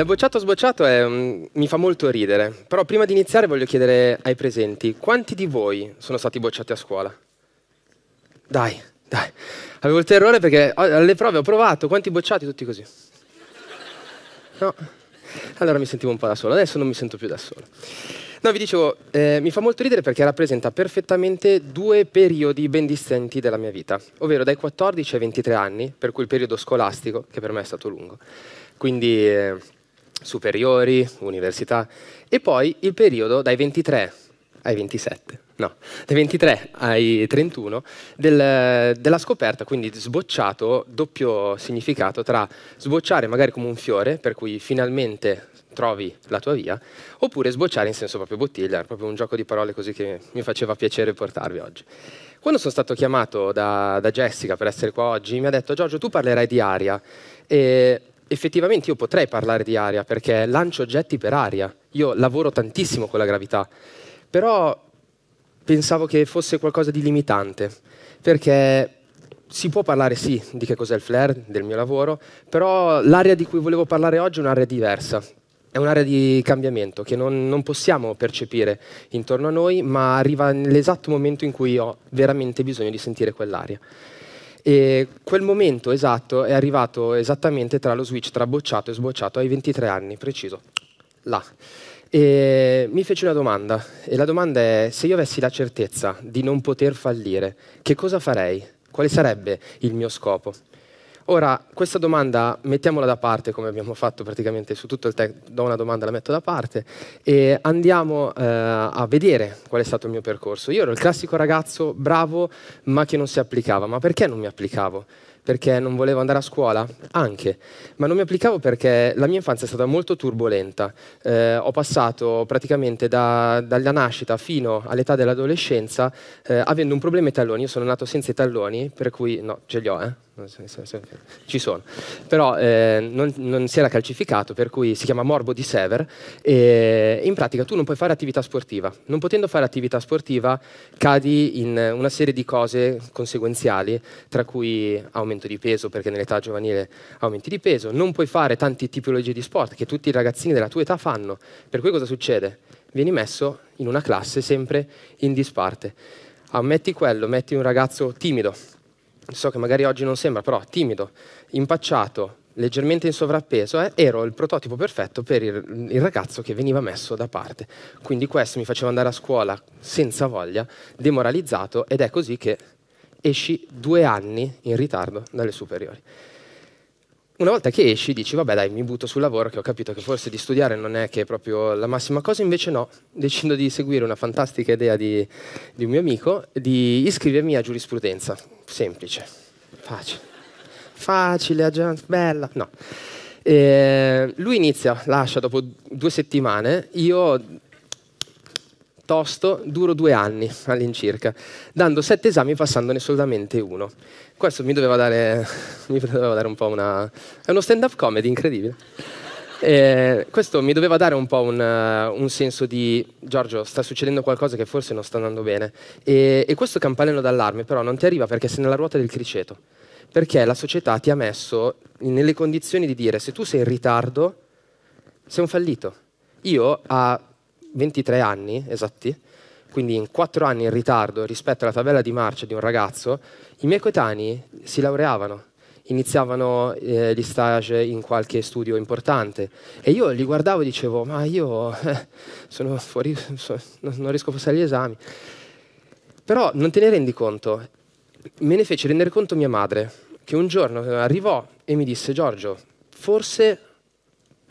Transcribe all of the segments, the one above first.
Da bocciato a sbocciato è, mm, mi fa molto ridere, però prima di iniziare voglio chiedere ai presenti, quanti di voi sono stati bocciati a scuola? Dai, dai, avevo il terrore perché oh, alle prove ho provato, quanti bocciati? Tutti così. No, allora mi sentivo un po' da solo, adesso non mi sento più da solo. No, vi dicevo, eh, mi fa molto ridere perché rappresenta perfettamente due periodi ben distinti della mia vita, ovvero dai 14 ai 23 anni, per cui il periodo scolastico, che per me è stato lungo. Quindi... Eh, superiori, università, e poi il periodo dai 23 ai 27, no, dai 23 ai 31 del, della scoperta, quindi sbocciato, doppio significato tra sbocciare magari come un fiore, per cui finalmente trovi la tua via, oppure sbocciare in senso proprio bottiglia, proprio un gioco di parole così che mi faceva piacere portarvi oggi. Quando sono stato chiamato da, da Jessica per essere qua oggi, mi ha detto Giorgio tu parlerai di aria e effettivamente io potrei parlare di aria perché lancio oggetti per aria, io lavoro tantissimo con la gravità, però pensavo che fosse qualcosa di limitante, perché si può parlare sì di che cos'è il flare, del mio lavoro, però l'area di cui volevo parlare oggi è un'area diversa. È un'area di cambiamento che non, non possiamo percepire intorno a noi, ma arriva nell'esatto momento in cui ho veramente bisogno di sentire quell'aria. E quel momento esatto è arrivato esattamente tra lo switch tra bocciato e sbocciato ai 23 anni, preciso, là. E mi fece una domanda, e la domanda è se io avessi la certezza di non poter fallire, che cosa farei? Quale sarebbe il mio scopo? Ora, questa domanda mettiamola da parte, come abbiamo fatto praticamente su tutto il tech, do una domanda la metto da parte, e andiamo eh, a vedere qual è stato il mio percorso. Io ero il classico ragazzo bravo, ma che non si applicava. Ma perché non mi applicavo? Perché non volevo andare a scuola? Anche. Ma non mi applicavo perché la mia infanzia è stata molto turbolenta. Eh, ho passato praticamente da, dalla nascita fino all'età dell'adolescenza eh, avendo un problema ai talloni. Io sono nato senza i talloni, per cui no, ce li ho, eh ci sono. Però eh, non, non, si era calcificato, per cui si chiama morbo di Sever. E in pratica tu non puoi fare attività sportiva. Non potendo fare attività sportiva cadi in una serie di cose conseguenziali, tra cui aumento di peso, perché nell'età giovanile aumenti di peso, non puoi fare tante tipologie di sport che tutti i ragazzini della tua età fanno. Per cui cosa succede? Vieni messo in una classe sempre in disparte. Ammetti quello, metti un ragazzo timido, so che magari oggi non sembra, però timido, impacciato, leggermente in sovrappeso, eh, ero il prototipo perfetto per il, il, ragazzo che veniva messo da parte. Quindi questo mi faceva andare a scuola senza voglia, demoralizzato, ed è così che esci due anni in ritardo dalle superiori una volta che esci dici vabbè dai mi butto sul lavoro che ho capito che forse di studiare non è che è proprio la massima cosa, invece no, decido di seguire una fantastica idea di, di un mio amico di iscrivermi a giurisprudenza, semplice, facile, facile, bella, no. E ehm, lui inizia, lascia dopo due settimane, io tosto, duro due anni all'incirca, dando sette esami passandone solamente uno. Questo mi doveva dare, mi doveva dare un po' una... è uno stand-up comedy incredibile. Eh, questo mi doveva dare un po' un, un, senso di Giorgio, sta succedendo qualcosa che forse non sta andando bene. E, e questo campanello d'allarme però non ti arriva perché sei nella ruota del criceto, perché la società ti ha messo nelle condizioni di dire se tu sei in ritardo sei un fallito. Io a 23 anni esatti, quindi in 4 anni in ritardo rispetto alla tabella di marcia di un ragazzo, i miei coetanei si laureavano, iniziavano eh, gli stage in qualche studio importante e io li guardavo e dicevo ma io eh, sono fuori, so, non riesco a passare gli esami. Però non te ne rendi conto, me ne fece rendere conto mia madre, che un giorno arrivò e mi disse Giorgio, forse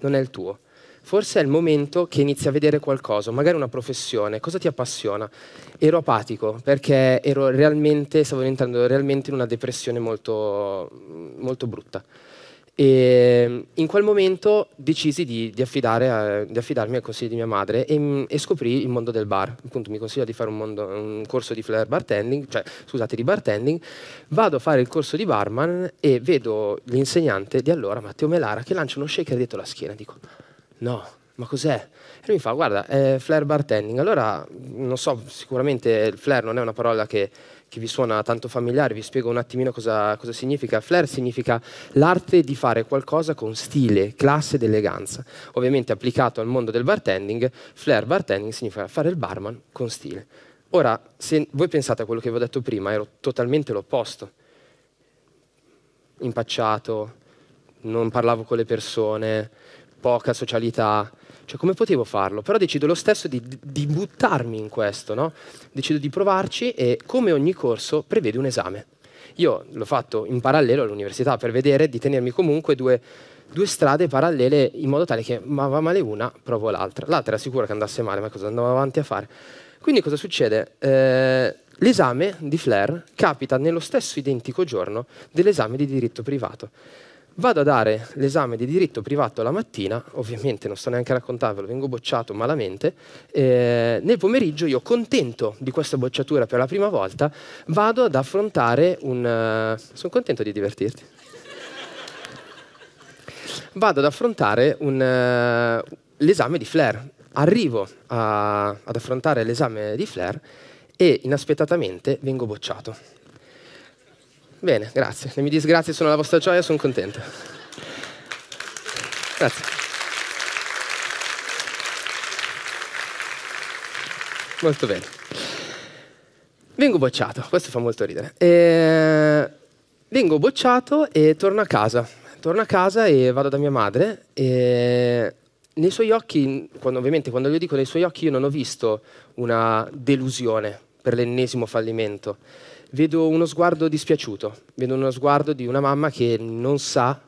non è il tuo forse è il momento che inizi a vedere qualcosa, magari una professione, cosa ti appassiona. Ero apatico perché ero realmente, stavo entrando realmente in una depressione molto, molto brutta. E mm, in quel momento decisi di, di, affidare, di, affidarmi al consiglio di mia madre e, mm, e scoprì il mondo del bar. Appunto, mi consiglia di fare un, mondo, un corso di flair bartending, cioè scusate, di bartending. Vado a fare il corso di barman e vedo l'insegnante di allora, Matteo Melara, che lancia uno shaker dietro la schiena. Dico, No, ma cos'è? E lui mi fa, guarda, è flare bartending. Allora, non so, sicuramente il flare non è una parola che, che vi suona tanto familiare, vi spiego un attimino cosa, cosa significa. Flare significa l'arte di fare qualcosa con stile, classe ed eleganza. Ovviamente applicato al mondo del bartending, flare bartending significa fare il barman con stile. Ora, se voi pensate a quello che vi ho detto prima, ero totalmente l'opposto. Impacciato, non parlavo con le persone, poca socialità, cioè come potevo farlo? Però decido lo stesso di, di buttarmi in questo, no? Decido di provarci e come ogni corso prevede un esame. Io l'ho fatto in parallelo all'università per vedere di tenermi comunque due, due strade parallele in modo tale che ma va male una, provo l'altra. L'altra era sicura che andasse male, ma cosa andavo avanti a fare? Quindi cosa succede? Eh, l'esame di Flair capita nello stesso identico giorno dell'esame di diritto privato. Vado a dare l'esame di diritto privato la mattina, ovviamente non sto neanche a raccontarvelo, vengo bocciato malamente. Eh, nel pomeriggio io, contento di questa bocciatura per la prima volta, vado ad affrontare un... Uh, eh, sono contento di divertirti. vado ad affrontare un, uh, l'esame di Flair. Arrivo a, ad affrontare l'esame di Flair e inaspettatamente vengo bocciato. Bene, grazie. Le mie disgrazie sono la vostra gioia, sono contento. Grazie. Molto bene. Vengo bocciato, questo fa molto ridere. E... Eh, vengo bocciato e torno a casa. Torno a casa e vado da mia madre e nei suoi occhi, quando, ovviamente quando glielo dico nei suoi occhi, io non ho visto una delusione per l'ennesimo fallimento vedo uno sguardo dispiaciuto, vedo uno sguardo di una mamma che non sa,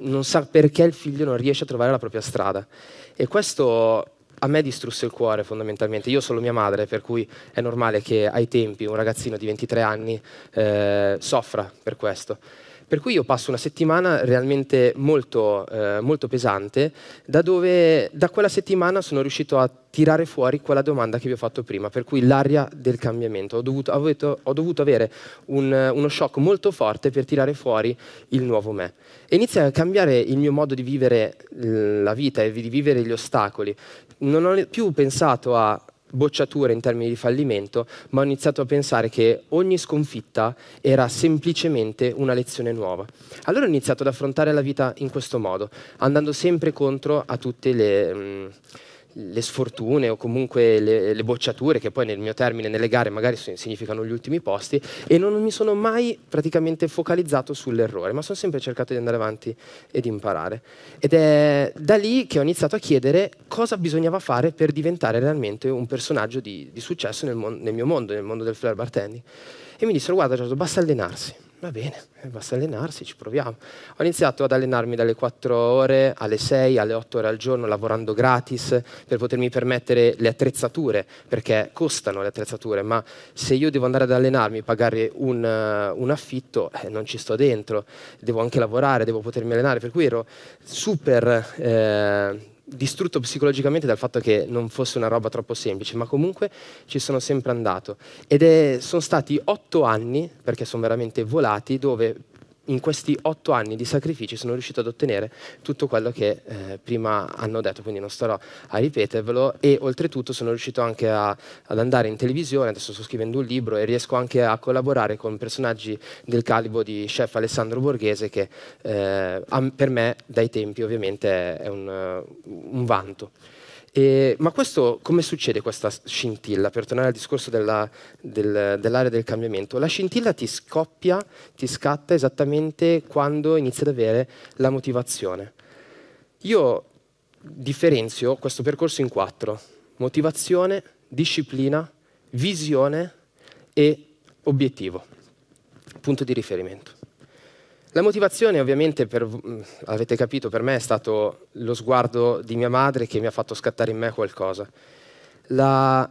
non sa perché il figlio non riesce a trovare la propria strada. E questo a me distrusse il cuore fondamentalmente. Io sono mia madre, per cui è normale che ai tempi un ragazzino di 23 anni eh, soffra per questo. Per cui io passo una settimana realmente molto, eh, molto pesante, da dove da quella settimana sono riuscito a tirare fuori quella domanda che vi ho fatto prima, per cui l'aria del cambiamento. Ho dovuto, aveto, ho dovuto avere un, uno shock molto forte per tirare fuori il nuovo me. E iniziare a cambiare il mio modo di vivere la vita e di vivere gli ostacoli. Non ho più pensato a bocciatura in termini di fallimento, ma ho iniziato a pensare che ogni sconfitta era semplicemente una lezione nuova. Allora ho iniziato ad affrontare la vita in questo modo, andando sempre contro a tutte le... Mh, mm, le sfortune o comunque le, le, bocciature, che poi nel mio termine nelle gare magari significano gli ultimi posti, e non mi sono mai praticamente focalizzato sull'errore, ma sono sempre cercato di andare avanti e di imparare. Ed è da lì che ho iniziato a chiedere cosa bisognava fare per diventare realmente un personaggio di, di successo nel, mon- nel mio mondo, nel mondo del flare bartending. E mi dissero, guarda Giorgio, basta allenarsi va bene, eh, basta allenarsi, ci proviamo. Ho iniziato ad allenarmi dalle 4 ore alle 6, alle 8 ore al giorno, lavorando gratis per potermi permettere le attrezzature, perché costano le attrezzature, ma se io devo andare ad allenarmi, e pagare un, eh, un affitto, eh, non ci sto dentro, devo anche lavorare, devo potermi allenare, per cui ero super... Eh, distrutto psicologicamente dal fatto che non fosse una roba troppo semplice, ma comunque ci sono sempre andato. Ed è, sono stati otto anni, perché sono veramente volati, dove in questi otto anni di sacrifici sono riuscito ad ottenere tutto quello che eh, prima hanno detto, quindi non starò a ripetervelo e oltretutto sono riuscito anche a, ad andare in televisione, adesso sto scrivendo un libro e riesco anche a collaborare con personaggi del calibro di chef Alessandro Borghese che eh, per me dai tempi ovviamente è un, eh, un vanto. E, ma questo, come succede questa scintilla? Per tornare al discorso della, del, dell'area del cambiamento, la scintilla ti scoppia, ti scatta esattamente quando inizi ad avere la motivazione. Io differenzio questo percorso in quattro. Motivazione, disciplina, visione e obiettivo, punto di riferimento. La motivazione ovviamente, per, mm, avete capito, per me è stato lo sguardo di mia madre che mi ha fatto scattare in me qualcosa. La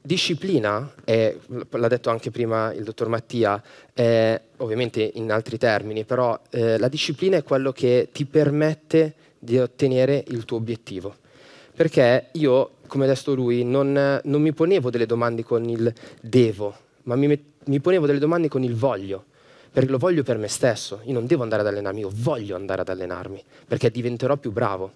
disciplina, è, l'ha detto anche prima il dottor Mattia, è, ovviamente in altri termini, però eh, la disciplina è quello che ti permette di ottenere il tuo obiettivo. Perché io, come ha detto lui, non, non, mi ponevo delle domande con il devo, ma mi, mi ponevo delle domande con il voglio perché lo voglio per me stesso, io non devo andare ad allenarmi, io voglio andare ad allenarmi, perché diventerò più bravo.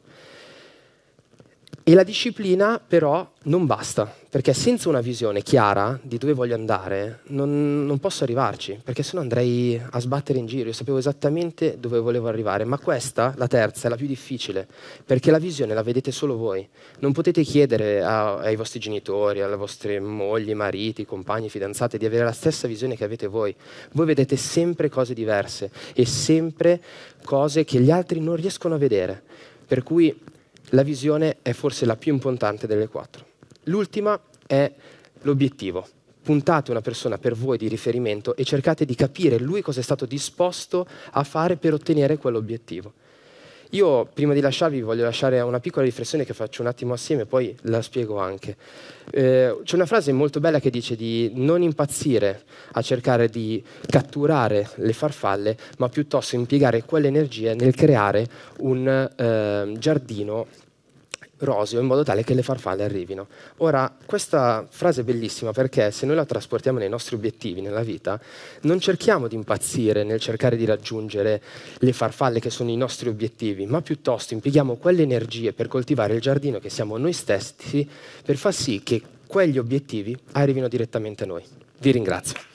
E la disciplina però non basta, perché senza una visione chiara di dove voglio andare non, non posso arrivarci, perché sennò andrei a sbattere in giro. Io sapevo esattamente dove volevo arrivare, ma questa, la terza, è la più difficile, perché la visione la vedete solo voi. Non potete chiedere a, ai vostri genitori, alle vostre mogli, mariti, compagni, fidanzate di avere la stessa visione che avete voi. Voi vedete sempre cose diverse e sempre cose che gli altri non riescono a vedere. Per cui la visione è forse la più importante delle quattro. L'ultima è l'obiettivo. Puntate una persona per voi di riferimento e cercate di capire lui cosa è stato disposto a fare per ottenere quell'obiettivo. Io prima di lasciarvi voglio lasciare una piccola riflessione che faccio un attimo assieme, poi la spiego anche. Eh, c'è una frase molto bella che dice di non impazzire a cercare di catturare le farfalle, ma piuttosto impiegare quelle energie nel creare un eh, giardino roseo in modo tale che le farfalle arrivino. Ora, questa frase è bellissima perché se noi la trasportiamo nei nostri obiettivi, nella vita, non cerchiamo di impazzire nel cercare di raggiungere le farfalle che sono i nostri obiettivi, ma piuttosto impieghiamo quelle energie per coltivare il giardino che siamo noi stessi per far sì che quegli obiettivi arrivino direttamente a noi. Vi ringrazio.